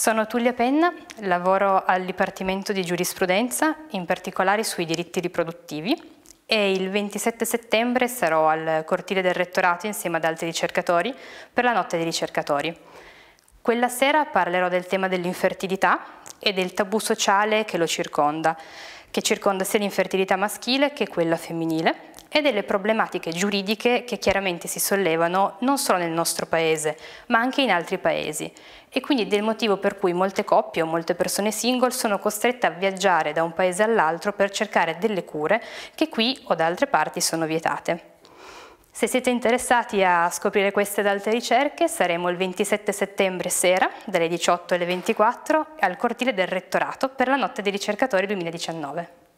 Sono Tullia Penna, lavoro al Dipartimento di Giurisprudenza, in particolare sui diritti riproduttivi e il 27 settembre sarò al cortile del rettorato insieme ad altri ricercatori per la notte dei ricercatori. Quella sera parlerò del tema dell'infertilità e del tabù sociale che lo circonda, che circonda sia l'infertilità maschile che quella femminile e delle problematiche giuridiche che chiaramente si sollevano non solo nel nostro paese, ma anche in altri paesi e quindi del motivo per cui molte coppie o molte persone single sono costrette a viaggiare da un paese all'altro per cercare delle cure che qui o da altre parti sono vietate. Se siete interessati a scoprire queste ed altre ricerche, saremo il 27 settembre sera, dalle 18 alle 24, al cortile del Rettorato per la Notte dei ricercatori 2019.